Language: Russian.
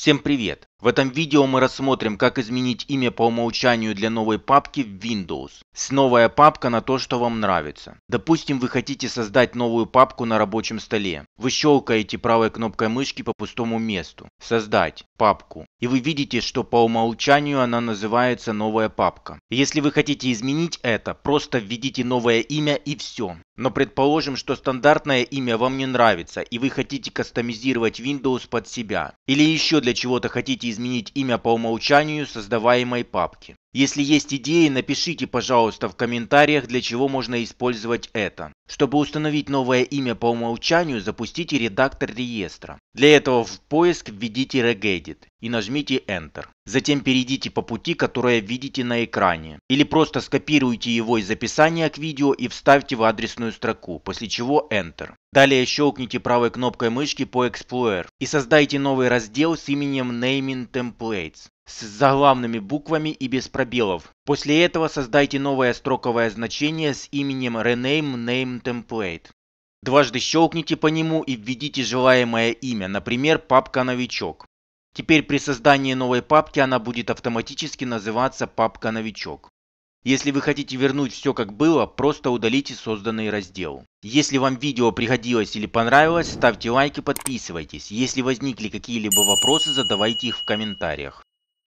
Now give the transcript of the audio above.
Всем привет! В этом видео мы рассмотрим, как изменить имя по умолчанию для новой папки в Windows. С новая папка на то, что вам нравится. Допустим, вы хотите создать новую папку на рабочем столе. Вы щелкаете правой кнопкой мышки по пустому месту. Создать папку. И вы видите, что по умолчанию она называется новая папка. Если вы хотите изменить это, просто введите новое имя и все. Но предположим, что стандартное имя вам не нравится и вы хотите кастомизировать Windows под себя. Или еще для чего-то хотите изменить имя по умолчанию создаваемой папки если есть идеи, напишите, пожалуйста, в комментариях, для чего можно использовать это. Чтобы установить новое имя по умолчанию, запустите редактор реестра. Для этого в поиск введите regedit и нажмите Enter. Затем перейдите по пути, которое видите на экране. Или просто скопируйте его из описания к видео и вставьте в адресную строку, после чего Enter. Далее щелкните правой кнопкой мышки по Explorer и создайте новый раздел с именем Naming Templates с заглавными буквами и без пробелов. После этого создайте новое строковое значение с именем Rename Name Template. Дважды щелкните по нему и введите желаемое имя, например, папка «Новичок». Теперь при создании новой папки она будет автоматически называться папка «Новичок». Если вы хотите вернуть все как было, просто удалите созданный раздел. Если вам видео пригодилось или понравилось, ставьте лайк и подписывайтесь. Если возникли какие-либо вопросы, задавайте их в комментариях.